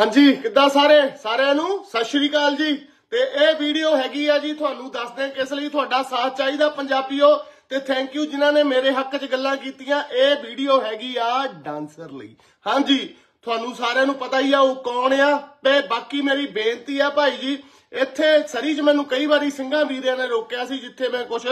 ਹਾਂਜੀ ਕਿੱਦਾਂ ਸਾਰੇ ਸਾਰਿਆਂ ਨੂੰ ਸਤਿ ਸ਼੍ਰੀ ਅਕਾਲ ਜੀ ਤੇ ਇਹ ਵੀਡੀਓ ਹੈਗੀ ਆ ਜੀ ਤੁਹਾਨੂੰ ਦੱਸਦੇ ਕਿਸ ਲਈ ਤੁਹਾਡਾ ਸਾਥ ਚਾਹੀਦਾ ਪੰਜਾਬੀਓ ਤੇ ਥੈਂਕ ਯੂ ਜਿਨ੍ਹਾਂ ਨੇ ਮੇਰੇ ਹੱਕ 'ਚ ਗੱਲਾਂ ਕੀਤੀਆਂ ਇਹ ਵੀਡੀਓ ਹੈਗੀ ਆ ਡਾਂਸਰ ਲਈ ਹਾਂਜੀ ਤੁਹਾਨੂੰ ਸਾਰਿਆਂ ਨੂੰ ਪਤਾ ਹੀ ਆ ਉਹ ਕੌਣ ਆ ਤੇ ਬਾਕੀ ਮੇਰੀ ਬੇਨਤੀ ਆ ਭਾਈ ਜੀ ਇੱਥੇ ਸਰੀ 'ਚ ਮੈਨੂੰ ਕਈ ਵਾਰੀ ਸਿੰਘਾਂ ਵੀਰਿਆਂ ਨੇ ਰੋਕਿਆ ਸੀ ਜਿੱਥੇ ਮੈਂ ਕੁਝ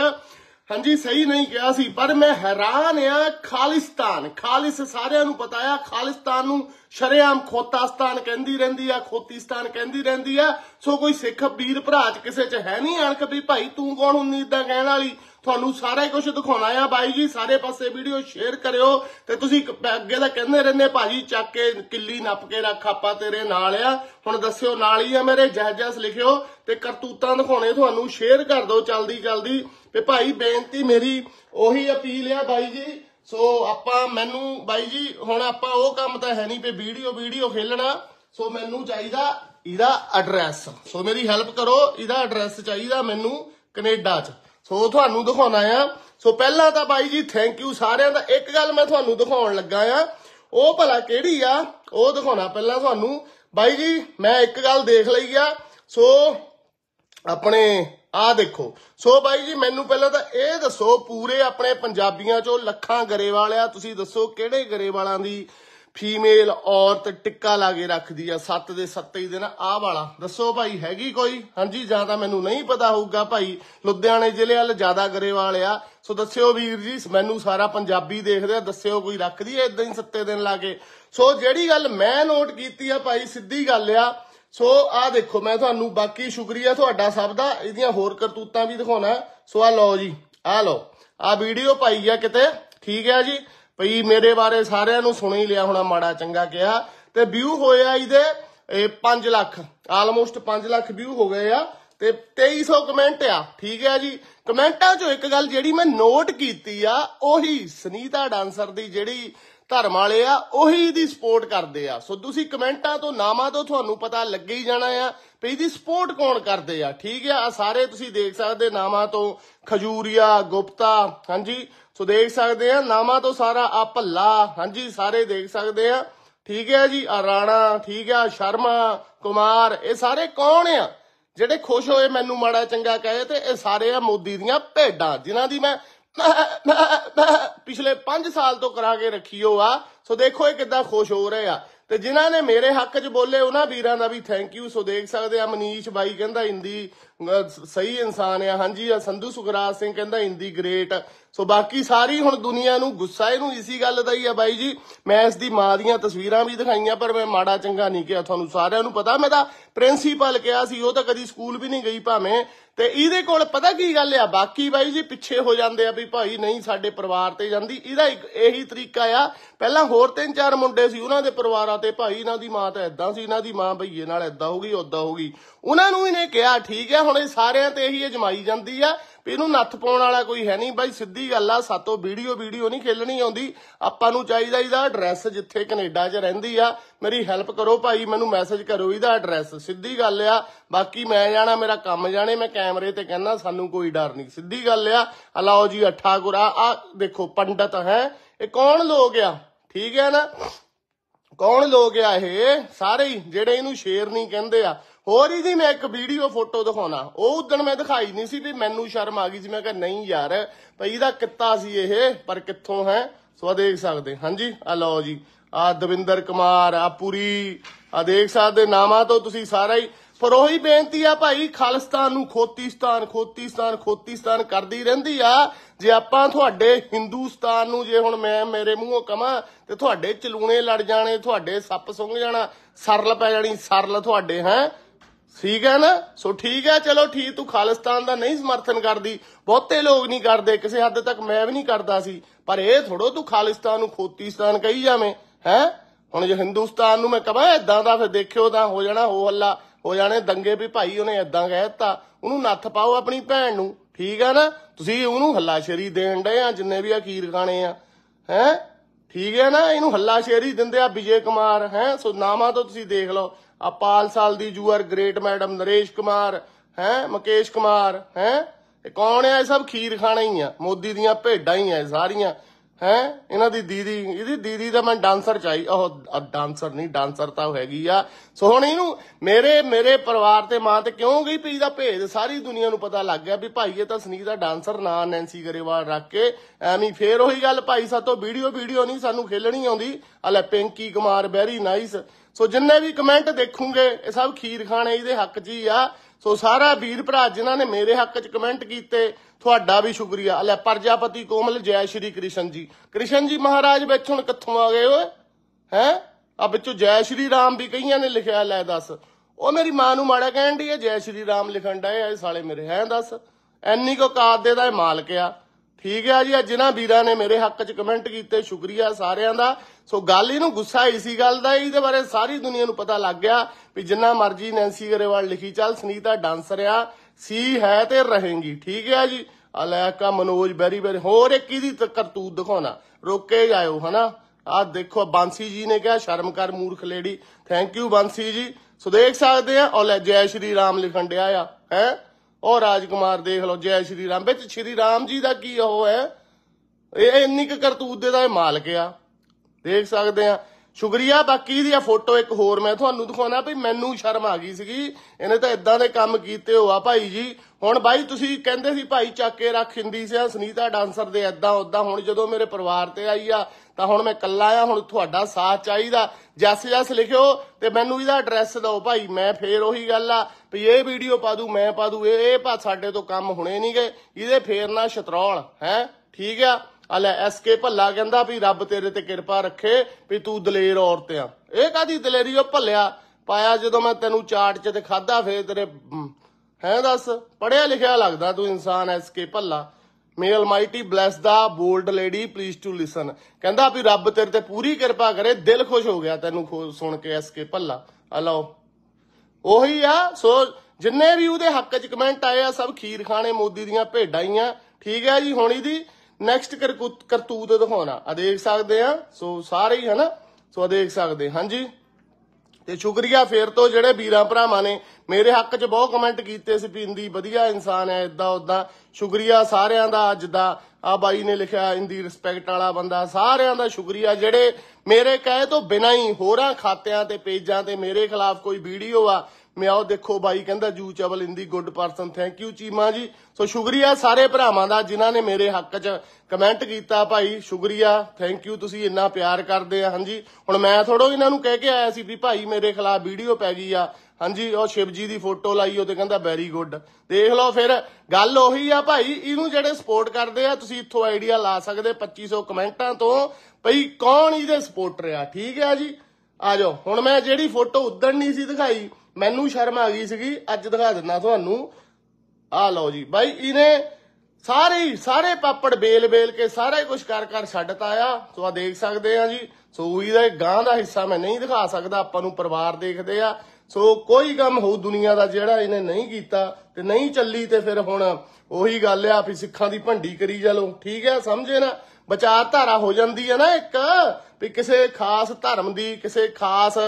ਹਾਂਜੀ ਸਹੀ ਨਹੀਂ ਕਿਹਾ ਸੀ ਪਰ ਮੈਂ ਹੈਰਾਨ ਆ ਖਾਲਿਸਤਾਨ ਖਾਲਿਸ ਸਾਰਿਆਂ ਨੂੰ ਪਤਾ ਆ ਖਾਲਿਸਤਾਨ ਨੂੰ ਸ਼ਰਿਆਮ ਖੋਤਾਸਤਾਨ ਕਹਿੰਦੀ ਰਹਿੰਦੀ ਆ ਖੋਤੀਸਤਾਨ ਕਹਿੰਦੀ ਰਹਿੰਦੀ ਆ ਸੋ ਕੋਈ ਸਿੱਖ ਵੀਰ ਭਰਾ ਚ ਕਿਸੇ ਚ ਹੈ ਨਹੀਂ ਅਣਖ ਵੀ ਭਾਈ ਤੂੰ ਕੌਣ ਹੁੰਨੀ ਇਦਾਂ ਕਹਿਣ ਵਾਲੀ ਤੁਹਾਨੂੰ ਸਾਰਾ ਕੁਝ ਦਿਖਾਉਣਾ ਆ ਬਾਈ ਜੀ ਸਾਰੇ ਪਾਸੇ ਵੀਡੀਓ ਸ਼ੇਅਰ ਕਰਿਓ ਤੇ ਤੁਸੀਂ ਅੱਗੇ ਦਾ ਕਹਿੰਦੇ ਰਹਿੰਦੇ ਭਾਜੀ ਚੱਕ ਕੇ ਕਿੱਲੀ ਨੱਪ ਕੇ ਰੱਖ ਆਪਾ ਤੇਰੇ ਨਾਲ ਆ ਹੁਣ ਦੱਸਿਓ ਨਾਲ ਹੀ ਆ ਮੇਰੇ ਜਸ ਲਿਖਿਓ ਤੇ ਕਰਤੂਤਾਂ ਦਿਖਾਉਣੇ ਤੁਹਾਨੂੰ ਸ਼ੇਅਰ ਕਰ ਦਿਓ ਜਲਦੀ ਜਲਦੀ ਤੇ ਭਾਈ ਬੇਨਤੀ ਮੇਰੀ ਉਹੀ ਅਪੀਲ ਆ ਬਾਈ ਜੀ ਸੋ ਆਪਾਂ ਮੈਨੂੰ ਬਾਈ ਜੀ ਹੁਣ ਆਪਾਂ ਉਹ ਕੰਮ ਤਾਂ ਹੈ ਨਹੀਂ ਪੇ ਵੀਡੀਓ ਵੀਡੀਓ ਖੇਲਣਾ ਸੋ ਮੈਨੂੰ ਚਾਹੀਦਾ ਇਹਦਾ ਐਡਰੈਸ ਸੋ ਮੇਰੀ ਹੈਲਪ ਕਰੋ ਇਹਦਾ ਐਡਰੈਸ ਚਾਹੀਦਾ ਮੈਨੂੰ ਕੈਨੇਡਾ 'ਚ ਸੋ ਤੁਹਾਨੂੰ ਦਿਖਾਉਣਾ ਆ ਸੋ ਪਹਿਲਾਂ ਤਾਂ ਬਾਈ ਜੀ ਥੈਂਕ ਯੂ ਸਾਰਿਆਂ ਦਾ ਇੱਕ ਗੱਲ ਮੈਂ ਤੁਹਾਨੂੰ ਦਿਖਾਉਣ ਲੱਗਾ ਆ ਉਹ ਭਲਾ ਕਿਹੜੀ ਆ ਉਹ ਦਿਖਾਉਣਾ ਪਹਿਲਾਂ ਤੁਹਾਨੂੰ ਬਾਈ ਜੀ ਮੈਂ ਇੱਕ ਗੱਲ ਦੇਖ ਲਈ ਆ ਸੋ ਆਪਣੇ ਆ ਦੇਖੋ ਸੋ ਬਾਈ ਜੀ ਮੈਨੂੰ ਪਹਿਲਾਂ ਤਾਂ ਇਹ ਦੱਸੋ ਪੂਰੇ ਆਪਣੇ ਪੰਜਾਬੀਆਂ ਚੋਂ ਲੱਖਾਂ ਗਰੇਵਾਲਿਆ ਤੁਸੀਂ ਦੱਸੋ ਕਿਹੜੇ ਗਰੇਵਾਲਾਂ ਦੀ ਫੀਮੇਲ ਔਰਤ ਟਿੱਕਾ ਲਾ ਕੇ ਰੱਖਦੀ ਆ 7 ਦੇ 7 ਹੀ ਦਿਨ ਆਹ ਵਾਲਾ ਦੱਸੋ ਭਾਈ ਹੈਗੀ ਕੋਈ ਹਾਂਜੀ ਜਾਂ ਤਾਂ ਮੈਨੂੰ ਨਹੀਂ ਪਤਾ ਹੋਊਗਾ ਭਾਈ ਲੁਧਿਆਣੇ ਜ਼ਿਲ੍ਹੇ ਵਾਲ ਜ਼ਿਆਦਾ ਗਰੇਵਾਲ ਆ ਸੋ ਦੱਸਿਓ ਵੀਰ ਜੀ ਮੈਨੂੰ ਸਾਰਾ ਪੰਜਾਬੀ ਦੇਖਦੇ ਆ ਦੱਸਿਓ ਕੋਈ ਰੱਖਦੀ ਐ ਇਦਾਂ ਹੀ 7 ਦਿਨ ਲਾ ਕੇ ਸੋ ਜਿਹੜੀ ਗੱਲ ਮੈਂ ਨੋਟ ਕੀਤੀ ਆ ਭਾਈ ਸਿੱਧੀ ਗੱਲ ਆ ਸੋ ਆਹ ਦੇਖੋ ਮੈਂ ਤੁਹਾਨੂੰ ਬਾਕੀ ਸ਼ੁਕਰੀਆ ਤੁਹਾਡਾ ਸਭ ਦਾ ਇਹਦੀਆਂ ਹੋਰ ਕਰਤੂਤਾਂ ਵੀ ਦਿਖਾਉਣਾ ਸੋ ਆ ਲਓ ਜੀ ਆ ਲਓ ਆ ਵੀਡੀਓ ਪਾਈ ਆ ਕਿਤੇ ਠੀਕ ਹੈ ਜੀ ਭਈ ਮੇਰੇ ਬਾਰੇ ਸਾਰਿਆਂ ਨੂੰ ਸੁਣ ਹੀ ਲਿਆ ਹੋਣਾ ਮਾੜਾ ਚੰਗਾ ਕਿਹਾ ਤੇ ਵਿਊ ਹੋਇਆ ਇਹਦੇ ਇਹ 5 ਲੱਖ ਆਲਮੋਸਟ 5 ਲੱਖ ਵਿਊ ਹੋ ਗਏ ਆ ਤੇ 2300 ਕਮੈਂਟ ਆ ਠੀਕ ਹੈ ਜੀ ਕਮੈਂਟਾਂ ਚੋਂ ਇੱਕ ਗੱਲ ਜਿਹੜੀ ਮੈਂ ਨੋਟ ਕੀਤੀ ਆ ਉਹੀ ਸਨੀਤਾ ਡਾਂਸਰ ਦੀ ਜਿਹੜੀ ਧਰਮ ਵਾਲੇ ਆ ਉਹੀ ਦੀ ਸਪੋਰਟ ਕਰਦੇ ਆ ਸੋ ਤੁਸੀਂ ਕਮੈਂਟਾਂ ਤੋਂ ਨਾਮਾਂ ਤੋਂ ਤੁਹਾਨੂੰ ਪਤਾ ਲੱਗੇ ਹੀ ਜਾਣਾ ਆ ਵੀ ਇਹਦੀ ਸਪੋਰਟ ਕੌਣ ਕਰਦੇ ਆ ਠੀਕ ਆ ਆ ਸਾਰੇ ਤੁਸੀਂ ਦੇਖ ਸਕਦੇ ਨਾਮਾਂ ਤੋਂ ਖਜੂਰੀਆ ਗੁਪਤਾ ਹਾਂਜੀ ਸੋ ਦੇਖ ਸਕਦੇ ਆ ਨਾਮਾ ਤੋਂ ਸਾਰਾ ਆ ਭੱਲਾ ਹਾਂਜੀ ਸਾਰੇ ਦੇਖ ਸਕਦੇ ਆ ਠੀਕ ਹੈ ਜੀ ਆ ਰਾਣਾ ਠੀਕ ਆ ਸ਼ਰਮਾ ਕੁਮਾਰ ਇਹ ਸਾਰੇ ਕੌਣ ਆ ਜਿਹੜੇ ਖੁਸ਼ ਹੋਏ ਮੈਨੂੰ ਮਾੜਾ ਚੰਗਾ ਕਹੇ ਤੇ ਇਹ ਸਾਰੇ ਆ ਮੋਦੀ ਦੀਆਂ ਭੇਡਾਂ ਜਿਨ੍ਹਾਂ ਦੀ ਮੈਂ ਪਿਛਲੇ 5 ਸਾਲ ਤੋਂ ਕਰਾ ਕੇ ਹੋ ਆ ਸੋ ਦੇਖੋ ਇਹ ਕਿੱਦਾਂ ਖੁਸ਼ ਹੋ ਰਹੇ ਆ ਤੇ ਜਿਨ੍ਹਾਂ ਨੇ ਮੇਰੇ ਹੱਕ 'ਚ ਬੋਲੇ ਉਹਨਾਂ ਵੀਰਾਂ ਦਾ ਵੀ ਥੈਂਕ ਯੂ ਸੋ ਦੇਖ ਸਕਦੇ ਆ ਮਨੀਸ਼ ਬਾਈ ਕਹਿੰਦਾ ਹਿੰਦੀ ਸਹੀ ਇਨਸਾਨ ਆ ਹਾਂਜੀ ਆ ਸੰਧੂ ਸੁਖਰਾਜ ਸਿੰਘ ਕਹਿੰਦਾ ਹਿੰਦੀ ਗ੍ਰੇਟ ਸੋ ਬਾਕੀ ਸਾਰੀ ਹੁਣ ਦੁਨੀਆ ਨੂੰ ਗੁੱਸਾ ਇਹਨੂੰ ਇਸੀ ਗੱਲ ਦਾ ਹੀ ਆ ਬਾਈ ਜੀ ਮੈਂ ਇਸ ਦੀ ਮਾਂ ਦੀਆਂ ਤਸਵੀਰਾਂ ਵੀ ਦਿਖਾਈਆਂ ਪਰ ਮੈਂ ਮਾੜਾ ਚੰਗਾ ਨਹੀਂ ਕਿਹਾ ਤੁਹਾਨੂੰ ਸਾਰਿਆਂ ਨੂੰ ਪਤਾ ਮੈਂ ਤਾਂ ਪ੍ਰਿੰਸੀਪਲ ਕਿਹਾ ਸੀ ਉਹ ਤਾਂ ਕਦੀ ਸਕੂਲ ਵੀ ਨਹੀਂ ਗਈ ਭਾਵੇਂ ਤੇ ਇਹਦੇ ਕੋਲ ਪਤਾ ਕੀ ਗੱਲ ਆ ਬਾਕੀ ਬਾਈ ਜੀ ਪਿੱਛੇ ਹੋ ਜਾਂਦੇ ਆ ਵੀ ਭਾਈ ਨਹੀਂ ਸਾਡੇ ਪਰਿਵਾਰ ਤੇ ਜਾਂਦੀ ਇਹਦਾ ਇੱਕ ਇਹੀ ਤਰੀਕਾ ਆ ਪਹਿਲਾਂ ਹੋਰ ਤਿੰਨ ਚਾਰ ਮੁੰਡੇ ਸੀ ਉਹਨਾਂ ਦੇ ਪਰਿਵਾਰਾਂ ਤੇ ਭਾਈ ਇਹਨਾਂ ਦੀ ਮਾਂ ਤਾਂ ਐਦਾਂ ਸੀ ਇਹਨਾਂ ਦੀ ਮਾਂ ਭਈਏ ਨਾਲ ਐਦਾਂ ਹੋ ਗਈ ਉਦਾਂ ਹੋ ਗਈ ਉਹਨਾਂ ਨੂੰ ਇਹਨੇ ਕਿਹਾ ਠੀਕ ਆ ਹੁਣ ਇਹ ਸਾਰਿਆਂ ਤੇ ਇਹੀ ਅਜਮਾਈ ਜਾਂਦੀ ਆ ਵੀ ਇਹਨੂੰ ਨੱਥ ਪਾਉਣ ਵਾਲਾ ਕੋਈ ਹੈ ਨਹੀਂ ਬਾਈ ਸਿੱਧੀ ਗੱਲ ਆ ਸਾਤੋਂ ਵੀਡੀਓ ਵੀਡੀਓ ਨਹੀਂ ਖੇਲਣੀ ਆਉਂਦੀ ਆਪਾਂ ਨੂੰ ਚਾਹੀਦਾ ਇਹਦਾ ਐਡਰੈਸ ਜਿੱਥੇ ਕੈਨੇਡਾ 'ਚ ਰਹਿੰਦੀ ਆ ਮੇਰੀ ਹੈਲਪ ਕਰੋ ਭਾਈ ਮੈਨੂੰ ਮੈਸੇਜ ਕਰੋ ਇਹਦਾ ਐਡਰੈਸ ਸਿੱਧੀ ਗੱਲ ਆ ਬਾਕੀ ਮੈਂ ਜਾਣਾ ਮੇਰਾ ਕੰਮ ਜਾਣੇ ਮੈਂ ਕੈਮਰੇ ਤੇ ਕਹਿੰਦਾ ਸਾਨੂੰ ਕੋਈ ਡਰ ਨਹੀਂ ਸਿੱਧੀ ਗੱਲ ਆ ਅਲਾਓ ਜੀ ਅਠਾ ਗੁਰਾ ਆ ਦੇਖੋ ਪੰਡਤ ਹੈ ਇਹ ਕੌਣ ਲੋਕ ਆ ਠੀਕ ਹੈ ਨਾ ਕੌਣ ਲੋਕ ਆ ਇਹ ਸਾਰੇ ਹੀ ਜਿਹੜੇ ਇਹਨੂੰ ਸ਼ੇਰ ਨਹੀਂ ਕਹਿੰਦੇ ਆ ਹੋਰ ਹੀ ਦੀ ਮੈਂ ਇੱਕ ਵੀਡੀਓ ਫੋਟੋ ਦਿਖਾਉਣਾ ਉਹ ਉਦੋਂ ਮੈਂ ਦਿਖਾਈ ਨਹੀਂ ਸੀ ਵੀ ਮੈਨੂੰ ਸ਼ਰਮ ਆ ਗਈ ਸੀ ਮੈਂ ਕਿਹਾ ਨਹੀਂ ਯਾਰ ਭਈ ਇਹਦਾ ਕਿੱਤਾ ਸੀ ਇਹ ਪਰ ਕਿੱਥੋਂ ਹੈ ਸੋ ਆ ਦੇਖ ਸਕਦੇ ਹਾਂਜੀ ਆ ਲਓ ਜੀ ਆ ਦਵਿੰਦਰ ਕੁਮਾਰ ਆ ਪੂਰੀ ਆ ਦੇਖ ਸਕਦੇ ਨਾਮਾਂ ਤੋਂ ਤੁਸੀਂ ਸਾਰਾ ਹੀ ਪਰ ਉਹੀ ਬੇਨਤੀ ਆ ਭਾਈ ਖਾਲਿਸਤਾਨ ਨੂੰ ਖੋਤੀਸਤਾਨ ਖੋਤੀਸਤਾਨ ਖੋਤੀਸਤਾਨ ਕਰਦੀ ਰਹਿੰਦੀ ਆ ਜੇ ਆਪਾਂ ਤੁਹਾਡੇ ਹਿੰਦੂਸਤਾਨ ਨੂੰ ਜੇ ਹੁਣ ਮੈਂ ਮੇਰੇ ਮੂੰਹੋਂ ਕਮਾ ਤੇ ਤੁਹਾਡੇ ਚਲੂਣੇ ਲੜ ਜਾਣੇ ਤੁਹਾਡੇ ਸੱਪ ਸੁੰਘ ਜਾਣਾ ਸਰਲ ਪੈ ਜਾਣੀ ਸਰਲ ਤੁਹਾਡੇ ਹੈ ਠੀਕ ਹੈ ਨਾ ਸੋ ਠੀਕ ਹੈ ਚਲੋ ਠੀਕ ਤੂੰ ਖਾਲਿਸਤਾਨ ਦਾ ਨਹੀਂ ਸਮਰਥਨ ਕਰਦੀ ਬਹੁਤੇ ਲੋਕ ਨਹੀਂ ਕਰਦੇ ਕਿਸੇ ਹੱਦ ਤੱਕ ਮੈਂ ਵੀ ਨਹੀਂ ਕਰਦਾ ਸੀ ਪਰ ਇਹ ਥੋੜੋ ਤੂੰ ਖਾਲਿਸਤਾਨ ਨੂੰ ਖੋਤੀਸਤਾਨ ਕਹੀ ਜਾਵੇਂ ਹੈ ਹੁਣ ਜੇ ਹਿੰਦੁਸਤਾਨ ਨੂੰ ਮੈਂ ਕਹਾਂ ਇਦਾਂ ਦਾ ਫਿਰ ਦੇਖਿਓ ਤਾਂ ਹੋ ਜਾਣਾ ਹੋ ਹੱਲਾ ਹੋ ਜਾਣੇ ਦੰਗੇ ਵੀ ਭਾਈ ਉਹਨੇ ਐਦਾਂ ਕਹਿਤਾ ਉਹਨੂੰ ਨੱਥ ਪਾਓ ਆਪਣੀ ਭੈਣ ਨੂੰ ਠੀਕ ਆ ਨਾ ਤੁਸੀਂ ਉਹਨੂੰ ਹੱਲਾਸ਼ੇਰੀ ਦੇਣ ਡਏ ਆ ਜਿੰਨੇ ਵੀ ਅਖੀਰ ਖਾਣੇ ਆ ਹੈ ਠੀਕ ਹੈ ਨਾ ਇਹਨੂੰ ਹੱਲਾਸ਼ੇਰੀ ਦਿੰਦੇ ਆ ਵਿਜੇ ਕੁਮਾਰ ਹੈ ਸੋ ਨਾਮਾਂ ਤੋਂ ਤੁਸੀਂ ਦੇਖ ਲਓ ਆ ਪਾਲ ਸਾਲ ਦੀ ਜੂਅਰ ਗ੍ਰੇਟ ਮੈਡਮ ਨਰੇਸ਼ ਕੁਮਾਰ ਹੈ ਮੁਕੇਸ਼ ਕੁਮਾਰ ਹੈ ਇਹ ਕੌਣ ਆ ਇਹ ਸਭ ਖੀਰ ਖਾਣੇ ਹੀ ਆ ਮੋਦੀ ਦੀਆਂ ਭੇਡਾਂ ਹੀ ਆ ਸਾਰੀਆਂ ਹੈ ਇਹਨਾਂ ਦੀ ਦੀਦੀ ਇਹਦੀ ਦੀਦੀ ਦਾ ਮੈਂ ਡਾਂਸਰ ਚਾਹੀ ਉਹ ਡਾਂਸਰ ਨਹੀਂ ਡਾਂਸਰ ਤਾਂ ਹੈਗੀ ਆ ਸੋ ਹੁਣ ਇਹਨੂੰ ਮੇਰੇ ਮੇਰੇ ਪਰਿਵਾਰ ਤੇ ਮਾਂ ਤੇ ਕਿਉਂ ਗਈ ਪੀ ਦਾ ਭੇਦ ਸਾਰੀ ਦੁਨੀਆ ਨੂੰ ਪਤਾ ਲੱਗ ਗਿਆ ਵੀ ਭਾਈ ਇਹ ਤਾਂ ਸਨੀ ਦਾ ਡਾਂਸਰ ਨਾ ਨੈਂਸੀ ਗਰੇਵਾਲ ਰੱਖ ਕੇ ਐਵੇਂ ਫੇਰ ਉਹੀ ਗੱਲ ਭਾਈ ਸਾਤੋਂ ਵੀਡੀਓ ਵੀਡੀਓ ਨਹੀਂ ਸਾਨੂੰ ਖੇਲਣੀ ਆਉਂਦੀ ਆ ਲੈ Pinky Kumar very nice so ਜਿੰਨੇ ਵੀ ਕਮੈਂਟ ਦੇਖੂਗੇ ਇਹ ਸਭ ਖੀਰ ਖਾਣੇ ਇਹਦੇ ਹੱਕ 'ਚ ਹੀ ਆ ਸੋ ਸਾਰਾ ਵੀਰ ਭਰਾ ਜਿਨ੍ਹਾਂ ਨੇ ਮੇਰੇ ਹੱਕ 'ਚ ਕਮੈਂਟ ਕੀਤੇ ਤੁਹਾਡਾ ਵੀ ਸ਼ੁਕਰੀਆ ਲੈ ਪਰਜਾਪਤੀ ਕੋਮਲ ਜੈ ਸ਼੍ਰੀ ਕ੍ਰਿਸ਼ਨ ਜੀ ਕ੍ਰਿਸ਼ਨ ਜੀ ਮਹਾਰਾਜ ਵਿੱਚ ਹੁਣ ਕਿੱਥੋਂ ਆ ਗਏ ਓਏ ਹੈ ਆ ਵਿੱਚੋਂ ਜੈ ਸ਼੍ਰੀ ਰਾਮ ਵੀ ਕਈਆਂ ਨੇ ਲਿਖਿਆ ਲੈ ਦੱਸ ਉਹ ਮੇਰੀ ਮਾਂ ਨੂੰ ਮਾੜਾ ਕਹਿਣ ਦੀ ਹੈ ਜੈ ਸ਼੍ਰੀ ਰਾਮ ਲਿਖਣ ਦਾ ਇਹ ਸਾਲੇ ਮੇਰੇ ਹੈ ਦੱਸ ਐਨੀ ਕੋ ਕਾਦ ਦੇ ਦਾ ਮਾਲਕ ਆ ਠੀਕ ਹੈ ਜੀ ਜਿਨ੍ਹਾਂ ਵੀਰਾਂ ਨੇ ਮੇਰੇ ਹੱਕ 'ਚ ਕਮੈਂਟ ਕੀਤੇ ਸ਼ੁਕਰੀਆ ਸਾਰਿਆਂ ਦਾ ਸੋ ਗੱਲ ਇਹਨੂੰ ਗੁੱਸਾ ਇਸੀ ਗੱਲ ਦਾ ਇਹਦੇ ਬਾਰੇ ਸਾਰੀ ਦੁਨੀਆ ਨੂੰ ਪਤਾ ਲੱਗ ਗਿਆ ਵੀ ਜਿੰਨਾ ਮਰਜੀ ਨੈਂਸੀ ਗਰੇਵਾਲ ਲਿਖੀ ਚੱਲ ਸੁਨੀਤਾ ਡਾਂਸਰ ਆ ਸੀ ਹੈ ਤੇ ਰਹੇਗੀ ਠੀਕ ਹੈ ਜੀ ਅਲੈਕਾ ਮਨੋਜ ਬੈਰੀ ਬੈਰੀ ਹੋਰ ਇੱਕ ਇਹਦੀ ਕਰਤੂਤ ਦਿਖਾਉਣਾ ਰੋਕੇ ਜਾਇਓ ਹਨਾ ਆ ਦੇਖੋ ਬਾਂਸੀ ਜੀ ਨੇ ਕਿਹਾ ਸ਼ਰਮ ਕਰ ਮੂਰਖ ਲੇਡੀ ਥੈਂਕ ਯੂ ਬਾਂਸੀ ਜੀ ਸੋ ਦੇਖ ਸਕਦੇ ਆ ਔਲੇ ਜੈ ਸ਼੍ਰੀ ਰਾਮ ਲਿਖਣ ਡਿਆ ਆ ਹੈ ਉਹ ਰਾਜਕੁਮਾਰ ਦੇਖ ਲਓ ਜੈ ਸ਼੍ਰੀ ਰਾਮ ਵਿੱਚ ਸ਼੍ਰੀ ਰਾਮ ਜੀ ਦਾ ਕੀ ਉਹ ਹੈ ਇਹ ਇੰਨੀ ਕੁ ਕਰਤੂਤ ਦੇ ਦਾ ਇਹ ਮਾਲਕ ਆ ਦੇਖ ਸਕਦੇ ਆ ਸ਼ੁਕਰੀਆ ਬਾਕੀ ਦੀ ਫੋਟੋ ਇੱਕ ਹੋਰ ਮੈਂ ਤੁਹਾਨੂੰ ਦਿਖਾਉਣਾ ਵੀ ਮੈਨੂੰ ਸ਼ਰਮ ਆ ਗਈ ਸੀਗੀ ਇਹਨੇ ਤਾਂ ਇਦਾਂ ਦੇ ਕੰਮ ਕੀਤੇ ਹੋ ਆ ਭਾਈ ਜੀ ਹੁਣ ਬਾਈ ਤੁਸੀਂ ਕਹਿੰਦੇ ਸੀ ਭਾਈ ਚੱਕ ਕੇ ਰੱਖ ਹਿੰਦੀ ਸਿਆ ਸੁਨੀਤਾ ਡਾਂਸਰ ਦੇ ਐਦਾਂ ਉਦਾਂ ਹੁਣ ਜਦੋਂ ਮੇਰੇ ਪਰਿਵਾਰ ਤੇ ਆਈ ਆ ਤਾਂ ਹੁਣ ਮੈਂ ਕੱਲਾ ਆ ਹੁਣ ਤੁਹਾਡਾ ਸਾਥ ਚਾਹੀਦਾ ਜੱਸ ਜੱਸ ਲਿਖਿਓ ਤੇ ਮੈਨੂੰ ਇਹਦਾ ਐਡਰੈਸ ਦਿਓ ਭਾਈ ਮੈਂ ਫੇਰ ਉਹੀ ਗੱਲ ਆ ਵੀ ਇਹ ਵੀਡੀਓ ਪਾ ਦੂ ਮੈਂ ਪਾ ਦੂ ਇਹ ਪਾ ਸਾਡੇ ਤੋਂ ਕੰਮ ਹੁਣੇ ਨਹੀਂ ਗਏ ਇਹਦੇ ਫੇਰ ਨਾ ਛਤਰੌਲ ਹੈ ਠੀਕ ਆ ਆ ਲੈ ਐਸਕੇ ਭੱਲਾ ਕਹਿੰਦਾ ਵੀ ਰੱਬ ਤੇਰੇ ਤੇ ਕਿਰਪਾ ਰੱਖੇ ਵੀ ਤੂੰ ਦਲੇਰ ਔਰਤ ਆ ਇਹ ਕਾਦੀ ਦਲੇਰੀ ਉਹ ਭੱਲਿਆ ਪਾਇਆ ਜਦੋਂ ਮੈਂ ਤੈਨੂੰ ਚਾਟ 'ਚ ਤੇ ਖਾਦਾ ਫੇਰ ਤੇਰੇ ਹੈ ਦੱਸ ਪੜਿਆ ਲਿਖਿਆ ਲੱਗਦਾ ਤੂੰ ਇਨਸਾਨ S K Bhalla may mighty bless ਦਾ bold lady please to listen ਕਹਿੰਦਾ ਵੀ ਰੱਬ ਤੇਰੇ ਤੇ ਪੂਰੀ ਕਿਰਪਾ ਕਰੇ ਦਿਲ ਖੁਸ਼ ਹੋ ਗਿਆ ਤੈਨੂੰ ਸੁਣ ਕੇ ਐਸ ਕੇ ਭੱਲਾ ਹਲੋ ਉਹੀ ਆ ਸੋ ਜਿੰਨੇ ਵੀ ਉਹਦੇ ਹੱਕ 'ਚ ਕਮੈਂਟ ਆਏ ਆ ਸਭ ਖੀਰ ਖਾਣੇ ਮੋਦੀ ਦੀਆਂ ਭੇਡਾਂ ਹੀ ਆ ਠੀਕ ਹੈ ਜੀ ਹੁਣ ਇਹਦੀ ਨੈਕਸਟ ਕਰਤੂਤ ਦਿਖਾਉਣਾ ਆ ਦੇਖ ਸਕਦੇ ਆ ਸੋ ਸਾਰੇ ਹੀ ਹਨਾ ਸੋ ਆ ਦੇਖ ਸਕਦੇ ਹਾਂਜੀ ਤੇ ਸ਼ੁਕਰੀਆ ਫੇਰ ਤੋਂ ਜਿਹੜੇ ਵੀਰਾਂ ਭਰਾਵਾਂ ਨੇ ਮੇਰੇ ਹੱਕ 'ਚ ਬਹੁਤ ਕਮੈਂਟ ਕੀਤੇ ਸੀ ਪਿੰਦੀ ਵਧੀਆ ਇਨਸਾਨ ਹੈ ਇਦਾਂ ਉਦਾਂ ਸ਼ੁਕਰੀਆ ਸਾਰਿਆਂ ਦਾ ਅੱਜ ਦਾ ਆ ਬਾਈ ਨੇ ਲਿਖਿਆ ਇੰਦੀ ਰਿਸਪੈਕਟ ਵਾਲਾ ਬੰਦਾ ਸਾਰਿਆਂ ਦਾ ਸ਼ੁਕਰੀਆ ਜਿਹੜੇ ਮੇਰੇ ਕਹੇ ਤੋਂ ਬਿਨਾਂ ਹੀ ਹੋਰਾਂ ਖਾਤਿਆਂ ਤੇ ਪੇਜਾਂ ਤੇ ਮੇਰੇ ਖਿਲਾਫ ਕੋਈ ਵੀਡੀਓ ਆ ਮੈਂ ਆਓ ਦੇਖੋ ਬਾਈ ਕਹਿੰਦਾ ਜੂ ਚਵਲ ਇੰਦੀ good person thank you Cheema ji so ਸ਼ੁਕਰੀਆ ਸਾਰੇ ਭਰਾਵਾਂ ਦਾ ਜਿਨ੍ਹਾਂ ਨੇ ਮੇਰੇ ਹੱਕ 'ਚ ਕਮੈਂਟ ਕੀਤਾ ਭਾਈ ਸ਼ੁਕਰੀਆ ਥੈਂਕ ਯੂ ਤੁਸੀਂ ਇੰਨਾ ਪਿਆਰ ਕਰਦੇ ਆ ਹਾਂਜੀ ਹੁਣ ਮੈਂ ਥੋੜੋ ਇਹਨਾਂ ਨੂੰ ਕਹਿ ਕੇ ਆਇਆ ਸੀ ਵੀ ਭਾਈ ਮੇਰੇ ਖਿਲਾਫ ਵੀਡੀਓ ਪੈ ਗਈ ਆ ਹਾਂਜੀ ਉਹ ਸ਼ਿਵਜੀ ਦੀ ਫੋਟੋ ਲਾਈ ਉਹ ਤੇ ਕਹਿੰਦਾ ਵੈਰੀ ਗੁੱਡ ਦੇਖ ਲਓ ਫਿਰ ਗੱਲ ਉਹੀ ਆ ਭਾਈ ਇਹਨੂੰ ਜਿਹੜੇ ਸਪੋਰਟ ਕਰਦੇ ਆ ਤੁਸੀਂ ਇੱਥੋਂ ਆਈਡੀਆ ਲਾ ਸਕਦੇ 2500 ਕਮੈਂਟਾਂ ਤੋਂ ਭਈ ਕੌਣ ਇਹਦੇ ਸਪੋਰਟਰ ਆ ਠੀਕ ਆ ਜੀ ਆ ਜਾਓ ਹੁਣ ਮੈਂ ਜਿਹੜੀ ਫੋਟੋ ਉਦਣ ਨਹੀਂ ਸੀ ਦਿਖਾਈ ਮੈਨੂੰ ਸ਼ਰਮ ਆ ਗਈ ਸੀਗੀ ਅੱਜ ਦਿਖਾ ਦਿੰਦਾ ਤੁਹਾਨੂੰ ਆ ਲਓ ਜੀ ਬਾਈ ਇਹਨੇ ਸਾਰੇ ਸਾਰੇ ਪਾਪੜ ਬੇਲ-ਬੇਲ ਕੇ ਸਾਰੇ ਕੁਝ ਕਰ-ਕਰ ਛੱਡਤਾ ਆ ਸੋ ਆ ਦੇਖ ਸਕਦੇ ਆ ਜੀ ਸੂਈ ਦਾ ਗਾਂ ਦਾ ਹਿੱਸਾ ਮੈਂ ਨਹੀਂ ਦਿਖਾ ਸਕਦਾ ਆਪਾਂ ਨੂੰ ਪਰਿਵਾਰ ਦੇਖਦੇ ਆ ਸੋ ਕੋਈ ਕੰਮ ਹੋਊ ਦੁਨੀਆ ਦਾ ਜਿਹੜਾ ਇਹਨੇ ਨਹੀਂ ਕੀਤਾ ਤੇ ਨਹੀਂ ਚੱਲੀ ਤੇ ਫਿਰ ਹੁਣ ਉਹੀ ਗੱਲ ਆ ਵੀ ਸਿੱਖਾਂ ਦੀ ਭੰਡੀ ਕਰੀ ਲੋ ਠੀਕ ਆ ਸਮਝੇ ਨਾ ਬਚਾ ਧਾਰਾ ਹੋ ਜਾਂਦੀ ਆ ਨਾ ਇੱਕ ਵੀ ਕਿਸੇ ਖਾਸ ਧਰਮ ਦੀ ਕਿਸੇ ਖਾਸ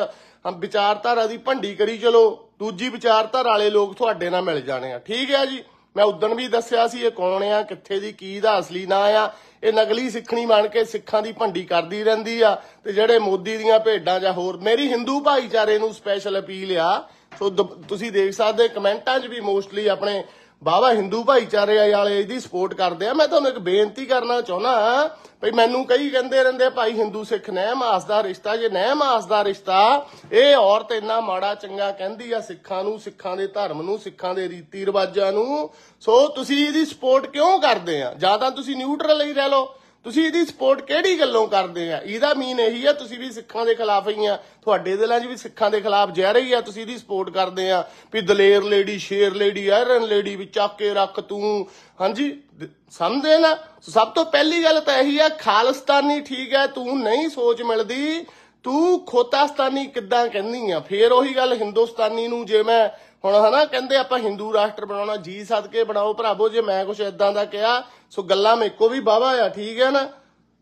ਹਮ ਵਿਚਾਰਧਾਰਾ ਦੀ ਭੰਡੀ ਕਰੀ ਚਲੋ ਦੂਜੀ ਵਿਚਾਰਧਾਰਾ ਵਾਲੇ ਲੋਕ ਤੁਹਾਡੇ ਨਾਲ ਮਿਲ ਜਾਣੇ ਆ ਠੀਕ ਹੈ ਜੀ ਮੈਂ ਉਦੋਂ ਵੀ ਦੱਸਿਆ ਸੀ ਇਹ ਕੌਣ ਆ ਕਿੱਥੇ ਦੀ ਕੀ ਦਾ ਅਸਲੀ ਨਾਂ ਆ ਇਹ ਨਕਲੀ ਸਿੱਖਣੀ ਬਣ ਕੇ ਸਿੱਖਾਂ ਦੀ ਭੰਡੀ ਕਰਦੀ ਰਹਿੰਦੀ ਆ ਤੇ ਜਿਹੜੇ ਮੋਦੀ ਦੀਆਂ ਭੇਡਾਂ ਜਾਂ ਹੋਰ ਮੇਰੀ ਹਿੰਦੂ ਭਾਈਚਾਰੇ ਨੂੰ ਸਪੈਸ਼ਲ ਅਪੀਲ ਆ ਸੋ ਤੁਸੀਂ ਦੇਖ ਸਕਦੇ ਕਮੈਂਟਾਂ 'ਚ ਵੀ ਮੋਸਟਲੀ ਆਪਣੇ ਬਾਬਾ ਹਿੰਦੂ ਭਾਈਚਾਰੇ ਵਾਲੇ ਇਹਦੀ ਸਪੋਰਟ ਕਰਦੇ ਆ ਮੈਂ ਤੁਹਾਨੂੰ ਇੱਕ ਬੇਨਤੀ ਕਰਨਾ ਚਾਹੁੰਦਾ ਭਈ ਮੈਨੂੰ ਕਈ ਕਹਿੰਦੇ ਰਹਿੰਦੇ ਭਾਈ ਹਿੰਦੂ ਸਿੱਖ ਨਹਿ ਮਾਸ ਦਾ ਰਿਸ਼ਤਾ ਜੇ ਨਹਿ ਮਾਸ ਦਾ ਰਿਸ਼ਤਾ ਇਹ ਔਰਤ ਇੰਨਾ ਮਾੜਾ ਚੰਗਾ ਕਹਿੰਦੀ ਆ ਸਿੱਖਾਂ ਨੂੰ ਸਿੱਖਾਂ ਦੇ ਧਰਮ ਨੂੰ ਸਿੱਖਾਂ ਦੇ ਰੀਤੀ ਰਿਵਾਜਾਂ ਨੂੰ ਸੋ ਤੁਸੀਂ ਇਹਦੀ ਸਪੋਰਟ ਕਿਉਂ ਕਰਦੇ ਆ ਜਾਂ ਤਾਂ ਤੁਸੀਂ ਨਿਊਟਰਲ ਹੀ ਰਹਿ ਲਓ ਤੁਸੀਂ ਇਹਦੀ ਸਪੋਰਟ ਕਿਹੜੀ ਗੱਲੋਂ ਕਰਦੇ ਆ ਇਹਦਾ ਮੀਨ ਇਹੀ ਆ ਤੁਸੀਂ ਵੀ ਸਿੱਖਾਂ ਦੇ ਖਿਲਾਫ ਹੀ ਆ ਤੁਹਾਡੇ ਦਿਲਾਂ 'ਚ ਵੀ ਸਿੱਖਾਂ ਦੇ ਖਿਲਾਫ ਜ਼ਹਿਰ ਹੀ ਆ ਤੁਸੀਂ ਇਹਦੀ ਸਪੋਰਟ ਕਰਦੇ ਆ ਵੀ ਦਲੇਰ ਲੇਡੀ ਸ਼ੇਰ ਲੇਡੀ ਆਇਰਨ ਲੇਡੀ ਵੀ ਚੱਕ ਕੇ ਰੱਖ ਤੂੰ ਹਾਂਜੀ ਸਮਝਦੇ ਨਾ ਸਭ ਤੋਂ ਪਹਿਲੀ ਗੱਲ ਤਾਂ ਇਹੀ ਆ ਖਾਲਸਤਾਨੀ ਠੀਕ ਐ ਤੂੰ ਨਹੀਂ ਸੋਚ ਮਿਲਦੀ ਤੂੰ ਖੋਤਾਸਤਾਨੀ ਕਿੱਦਾਂ ਕਹਿੰਦੀ ਆ ਫੇਰ ਉਹੀ ਗੱਲ ਹਿੰਦੁਸਤਾਨੀ ਨੂੰ ਜੇ ਮੈਂ ਹੁਣ ਹਨਾ ਕਹਿੰਦੇ ਆਪਾਂ ਹਿੰਦੂ ਰਾਸ਼ਟਰ ਬਣਾਉਣਾ ਜੀ ਸਦਕੇ ਬਣਾਓ ਭਰਾਵੋ ਜੇ ਮੈਂ ਕੁਝ ਇਦਾਂ ਦਾ ਕਿਹਾ ਸੋ ਗੱਲਾਂ ਮੇਕੋ ਵੀ ਬਾਵਾ ਆ ਠੀਕ ਹੈ ਨਾ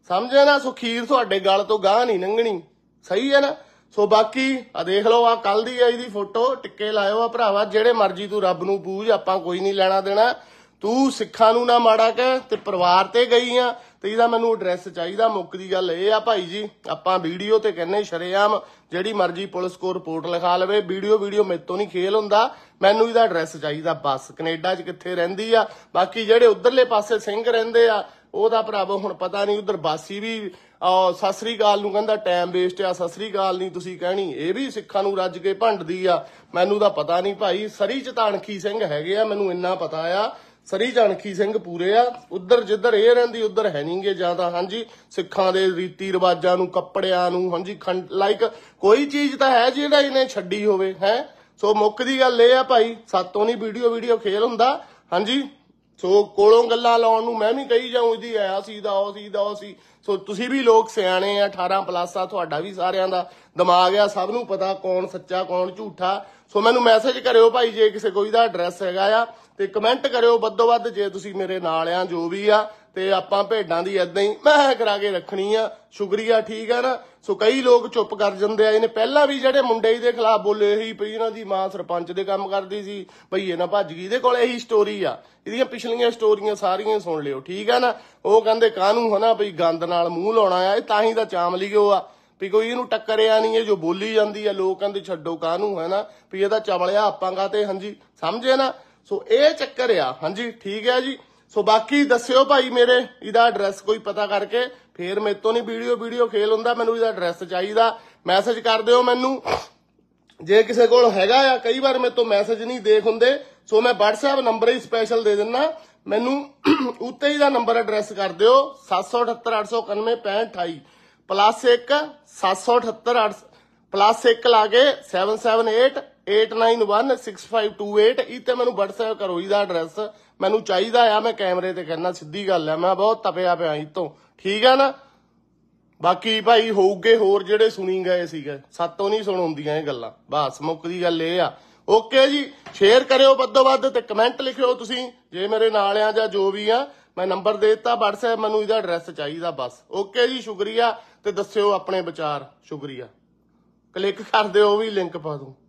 ਸਮਝਿਆ ਨਾ ਸੋ ਖੀਰ ਤੁਹਾਡੇ ਗਲ ਤੋਂ ਗਾਹ ਨਹੀਂ ਲੰਘਣੀ ਸਹੀ ਹੈ ਨਾ ਸੋ ਬਾਕੀ ਆ ਦੇਖ ਲਓ ਆ ਕੱਲ ਦੀ ਆਈ ਦੀ ਫੋਟੋ ਟਿੱਕੇ ਲਾਇਓ ਆ ਭਰਾਵਾ ਜਿਹੜੇ ਮਰਜ਼ੀ ਤੂੰ ਰੱਬ ਨੂੰ ਪੂਜ ਆਪਾਂ ਕੋਈ ਨਹੀਂ ਲੈਣਾ ਦੇਣਾ ਤੂੰ ਸਿੱਖਾਂ ਨੂੰ ਨਾ ਮਾੜਾ ਕਹਿ ਤੇ ਪਰਿਵਾਰ ਤੇ ਗਈ ਆ ਤੇ ਮੈਨੂੰ ਐਡਰੈਸ ਚਾਹੀਦਾ ਮੁੱਕ ਦੀ ਗੱਲ ਇਹ ਆ ਭਾਈ ਜੀ ਆਪਾਂ ਵੀਡੀਓ ਤੇ ਕਹਿੰਨੇ ਸ਼ਰੇਆਮ ਜਿਹੜੀ ਮਰਜ਼ੀ ਪੁਲਿਸ ਕੋ ਰਿਪੋਰਟ ਲਿਖਾ ਲਵੇ ਵੀਡੀਓ ਵੀਡੀਓ ਮੇਤੋਂ ਨਹੀਂ ਖੇਲ ਹੁੰਦਾ ਮੈਨੂੰ ਇਹਦਾ ਐਡਰੈਸ ਚਾਹੀਦਾ ਬਸ ਕੈਨੇਡਾ 'ਚ ਕਿੱਥੇ ਰਹਿੰਦੀ ਆ ਬਾਕੀ ਜਿਹੜੇ ਉਧਰਲੇ ਪਾਸੇ ਸਿੰਘ ਰਹਿੰਦੇ ਆ ਉਹਦਾ ਭਰਾਵੋ ਹੁਣ ਪਤਾ ਨਹੀਂ ਉਧਰ ਬਾਸੀ ਵੀ ਸਸਰੀ ਗਾਲ ਨੂੰ ਕਹਿੰਦਾ ਟਾਈਮ ਵੇਸਟ ਆ ਸਸਰੀ ਗਾਲ ਨਹੀਂ ਤੁਸੀਂ ਕਹਿਣੀ ਇਹ ਵੀ ਸਿੱਖਾਂ ਨੂੰ ਰੱਜ ਕੇ ਭੰਡਦੀ ਆ ਮੈਨੂੰ ਤਾਂ ਪਤਾ ਨਹੀਂ ਭਾਈ ਸਰੀ ਚ ਤਾਨਖੀ ਸਿੰਘ ਹੈਗੇ ਆ ਮੈਨੂੰ ਇੰਨਾ ਪਤਾ ਆ ਸਰੀ ਜਾਨਕੀ ਸਿੰਘ ਪੂਰੇ ਆ ਉਧਰ ਜਿੱਧਰ ਇਹ ਰਹਿੰਦੀ ਉਧਰ ਹੈ ਨਹੀਂਗੇ ਜਿਆਦਾ ਹਾਂਜੀ ਸਿੱਖਾਂ ਦੇ ਰੀਤੀ ਰਿਵਾਜਾਂ ਨੂੰ ਕੱਪੜਿਆਂ ਨੂੰ ਹਾਂਜੀ ਲਾਈਕ ਕੋਈ ਚੀਜ਼ ਤਾਂ ਹੈ ਜਿਹੜਾ ਇਹਨੇ ਛੱਡੀ ਹੋਵੇ ਹੈ ਸੋ ਮੁੱਖ ਦੀ ਗੱਲ ਇਹ ਆ ਭਾਈ ਸਾਤੋਂ ਨਹੀਂ ਵੀਡੀਓ ਵੀਡੀਓ ਖੇਲ ਹੁੰਦਾ ਹਾਂਜੀ ਸੋ ਕੋਲੋਂ ਗੱਲਾਂ ਲਾਉਣ ਨੂੰ ਮੈਂ ਵੀ ਕਹੀ ਜਾਉਂ ਇਹਦੀ ਆ ਸੀ ਦਾ ਉਹ ਸੀ ਦਾ ਉਹ ਸੀ ਸੋ ਤੁਸੀਂ ਵੀ ਲੋਕ ਸਿਆਣੇ ਆ 18 ਪਲੱਸ ਆ ਤੁਹਾਡਾ ਵੀ ਸਾਰਿਆਂ ਦਾ ਦਿਮਾਗ ਆ ਸਭ ਨੂੰ ਪਤਾ ਕੌਣ ਸੱਚਾ ਕੌਣ ਝੂਠਾ ਸੋ ਮੈਨੂੰ ਮੈਸੇਜ ਕਰਿਓ ਭਾਈ ਜੇ ਕਿਸੇ ਕੋਈ ਦਾ ਐਡਰੈਸ ਹੈਗਾ ਆ ਤੇ ਕਮੈਂਟ ਕਰਿਓ ਵੱਧੋ ਵੱਧ ਜੇ ਤੁਸੀਂ ਮੇਰੇ ਨਾਲ ਆ ਜੋ ਵੀ ਆ ਤੇ ਆਪਾਂ ਭੇਡਾਂ ਦੀ ਐਦਾਂ ਹੀ ਮੈਂ ਕਰਾ ਕੇ ਰੱਖਣੀ ਆ ਸ਼ੁਕਰੀਆ ਠੀਕ ਆ ਨਾ ਸੋ ਕਈ ਲੋਕ ਚੁੱਪ ਕਰ ਜਾਂਦੇ ਆ ਇਹਨੇ ਪਹਿਲਾਂ ਵੀ ਜਿਹੜੇ ਮੁੰਡੇ ਦੇ ਖਿਲਾਫ ਬੋਲੇ ਸੀ ਪਈ ਇਹਨਾਂ ਦੀ ਮਾਂ ਸਰਪੰਚ ਦੇ ਕੰਮ ਕਰਦੀ ਸੀ ਭਈ ਇਹ ਨਾ ਭੱਜ ਗਈ ਇਹਦੇ ਕੋਲ ਇਹੀ ਸਟੋਰੀ ਆ ਇਹਦੀਆਂ ਪਿਛਲੀਆਂ ਸਟੋਰੀਆਂ ਸਾਰੀਆਂ ਸੁਣ ਲਿਓ ਠੀਕ ਆ ਨਾ ਉਹ ਕਹਿੰਦੇ ਕਾਨੂੰ ਹਨਾ ਭਈ ਗੰਦ ਨਾਲ ਮੂੰਹ ਲਾਉਣਾ ਆ ਇਹ ਤਾਂ ਹੀ ਦਾ ਚਾਮ ਗਿਓ ਆ ਭਈ ਕੋਈ ਇਹਨੂੰ ਟੱਕਰਿਆ ਨਹੀਂ ਇਹ ਜੋ ਬੋਲੀ ਜਾਂਦੀ ਆ ਲੋਕ ਕਹਿੰਦੇ ਛੱਡੋ ਕਾਨੂੰ ਹੈ ਨਾ ਇਹਦਾ ਚਵਲਿਆ ਆਪਾਂ ਕਾ ਤੇ ਹਾਂਜੀ ਸਮਝੇ ਨਾ ਸੋ ਇਹ ਚੱਕਰ ਆ ਹਾਂਜੀ ਠੀਕ ਹੈ ਜੀ ਸੋ ਬਾਕੀ ਦੱਸਿਓ ਭਾਈ ਮੇਰੇ ਇਹਦਾ ਐਡਰੈਸ ਕੋਈ ਪਤਾ ਕਰਕੇ ਫੇਰ ਮੇਰੇ ਤੋਂ ਨਹੀਂ ਵੀਡੀਓ ਵੀਡੀਓ ਖੇਲ ਹੁੰਦਾ ਮੈਨੂੰ ਇਹਦਾ ਐਡਰੈਸ ਚਾਹੀਦਾ ਮੈਸੇਜ ਕਰ ਦਿਓ ਮੈਨੂੰ ਜੇ ਕਿਸੇ ਕੋਲ ਹੈਗਾ ਆ ਕਈ ਵਾਰ ਮੇਰੇ ਤੋਂ ਮੈਸੇਜ ਨਹੀਂ ਦੇਖ ਹੁੰਦੇ ਸੋ ਮੈਂ WhatsApp ਨੰਬਰ ਹੀ ਸਪੈਸ਼ਲ ਦੇ ਦਿੰਨਾ ਮੈਨੂੰ ਉੱਤੇ ਹੀ ਦਾ ਨੰਬਰ ਐਡਰੈਸ ਕਰ ਦਿਓ 7788916528 ਪਲੱਸ 1 ਪਲੱਸ 1 ਲਾ ਕੇ 7788916528 ਇਹ ਤੇ ਮੈਨੂੰ WhatsApp ਕਰੋ ਇਹਦਾ ਐਡਰੈਸ ਮੈਨੂੰ ਚਾਹੀਦਾ ਆ ਮੈਂ ਕੈਮਰੇ ਤੇ ਕਹਿਣਾ ਸਿੱਧੀ ਗੱਲ ਆ ਮੈਂ ਬਹੁਤ ਤਪਿਆ ਪਿਆ ਇਹ ਤੋਂ ਠੀਕ ਆ ਨਾ ਬਾਕੀ ਭਾਈ ਹੋਊਗੇ ਹੋਰ ਜਿਹੜੇ ਸੁਣੀ ਗਏ ਸੀਗੇ ਸਾਤੋਂ ਨਹੀਂ ਸੁਣ ਹੁੰਦੀਆਂ ਇਹ ਗੱਲਾਂ ਬਸ ਮੁੱਕ ਦੀ ਗੱਲ ਇਹ ਆ ਓਕੇ ਜੀ ਸ਼ੇਅਰ ਕਰਿਓ ਵੱਧੋ ਵੱਧ ਤੇ ਕਮੈਂਟ ਲਿਖਿਓ ਤੁਸੀਂ ਜੇ ਮੇਰੇ ਨਾਲ ਆ ਜਾਂ ਜੋ ਵੀ ਆ ਮੈਂ ਨੰਬਰ ਦੇ ਦਿੱਤਾ WhatsApp ਮੈਨੂੰ ਇਹਦਾ ਐਡਰੈਸ ਚਾਹੀਦਾ ਬਸ ਓਕੇ ਜੀ ਸ਼ੁਕਰੀਆ ਤੇ ਦੱਸਿਓ ਆਪਣੇ ਵਿਚਾਰ ਸ਼ੁਕਰੀਆ ਕਲਿੱਕ ਕਰ ਦਿਓ ਵੀ ਲਿੰਕ ਪਾ ਦੂੰ